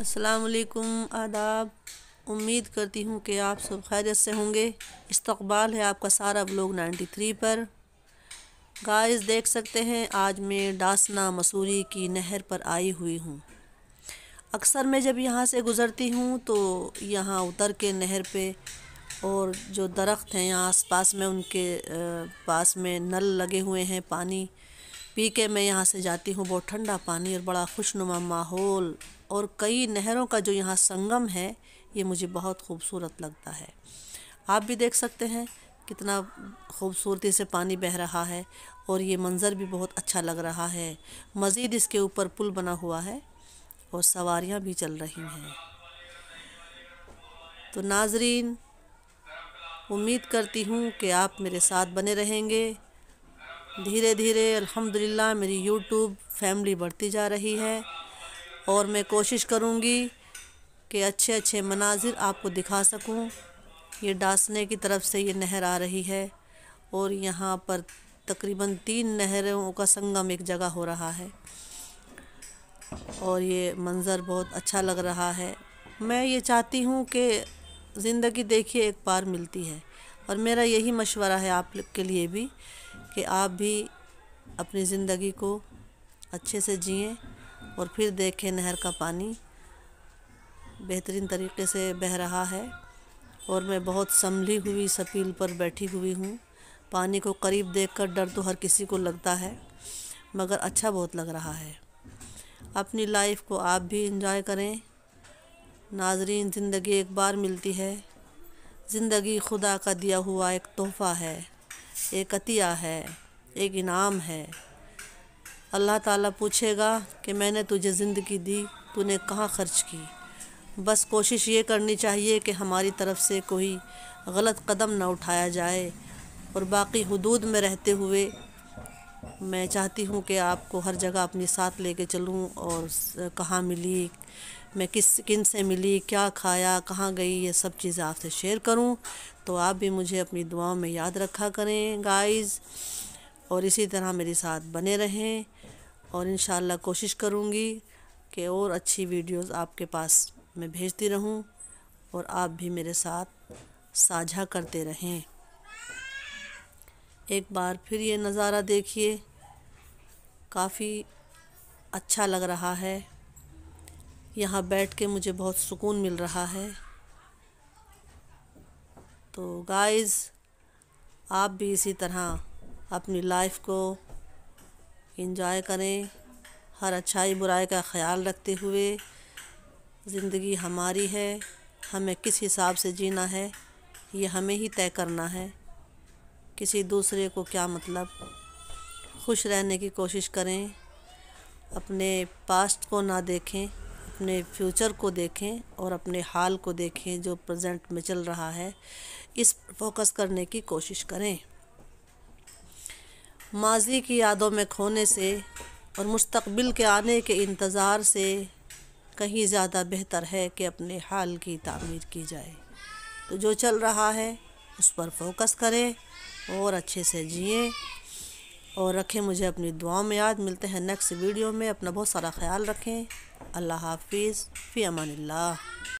असलकम आदाब उम्मीद करती हूँ कि आप सब खैरियत से होंगे इस्तकबाल है आपका सारा ब्लॉग 93 पर गाइस देख सकते हैं आज मैं डासना मसूरी की नहर पर आई हुई हूँ अक्सर मैं जब यहाँ से गुज़रती हूँ तो यहाँ उतर के नहर पे और जो दरख्त हैं यहाँ आस पास में उनके पास में नल लगे हुए हैं पानी पी के मैं यहाँ से जाती हूँ बहुत ठंडा पानी और बड़ा खुशनुमा माहौल और कई नहरों का जो यहाँ संगम है ये मुझे बहुत खूबसूरत लगता है आप भी देख सकते हैं कितना खूबसूरती से पानी बह रहा है और ये मंज़र भी बहुत अच्छा लग रहा है मज़ीद इसके ऊपर पुल बना हुआ है और सवारियाँ भी चल रही हैं तो नाजरीन उम्मीद करती हूँ कि आप मेरे साथ बने रहेंगे धीरे धीरे अल्हम्दुलिल्लाह मेरी यूट्यूब फैमिली बढ़ती जा रही है और मैं कोशिश करूँगी कि अच्छे अच्छे मनाजिर आपको दिखा सकूँ ये डासने की तरफ से ये नहर आ रही है और यहाँ पर तकरीबन तीन नहरों का संगम एक जगह हो रहा है और ये मंज़र बहुत अच्छा लग रहा है मैं ये चाहती हूँ कि ज़िंदगी देखिए एक बार मिलती है और मेरा यही मशवरा है आप के लिए भी कि आप भी अपनी ज़िंदगी को अच्छे से जिएँ और फिर देखें नहर का पानी बेहतरीन तरीके से बह रहा है और मैं बहुत संभली हुई सपील पर बैठी हुई हूँ पानी को करीब देखकर डर तो हर किसी को लगता है मगर अच्छा बहुत लग रहा है अपनी लाइफ को आप भी इंजॉय करें नाजरीन ज़िंदगी एक बार मिलती है ज़िंदगी खुदा का दिया हुआ एक तोहफ़ा है एक अतिया है एक इनाम है अल्लाह ताला पूछेगा कि मैंने तुझे ज़िंदगी दी तूने कहाँ ख़र्च की बस कोशिश ये करनी चाहिए कि हमारी तरफ से कोई गलत कदम ना उठाया जाए और बाकी हदूद में रहते हुए मैं चाहती हूँ कि आपको हर जगह अपने साथ लेके चलूँ और कहाँ मिली मैं किस किन से मिली क्या खाया कहाँ गई ये सब चीज़ें आपसे शेयर करूँ तो आप भी मुझे अपनी दुआओं में याद रखा करें गाइज़ और इसी तरह मेरे साथ बने रहें और इन कोशिश करूँगी कि और अच्छी वीडियोस आपके पास मैं भेजती रहूँ और आप भी मेरे साथ साझा करते रहें एक बार फिर ये नज़ारा देखिए काफ़ी अच्छा लग रहा है यहाँ बैठ के मुझे बहुत सुकून मिल रहा है तो गाइस आप भी इसी तरह अपनी लाइफ को इंजॉय करें हर अच्छाई बुराई का ख्याल रखते हुए ज़िंदगी हमारी है हमें किस हिसाब से जीना है ये हमें ही तय करना है किसी दूसरे को क्या मतलब खुश रहने की कोशिश करें अपने पास्ट को ना देखें अपने फ्यूचर को देखें और अपने हाल को देखें जो प्रेजेंट में चल रहा है इस फोकस करने की कोशिश करें माजी की यादों में खोने से और मुस्तकबिल के आने के इंतज़ार से कहीं ज़्यादा बेहतर है कि अपने हाल की तामीर की जाए तो जो चल रहा है उस पर फोकस करें और अच्छे से जिए और रखें मुझे अपनी दुआ में याद मिलते हैं नेक्स्ट वीडियो में अपना बहुत सारा ख्याल रखें अल्लाह हाफिज़ फ़ी अमान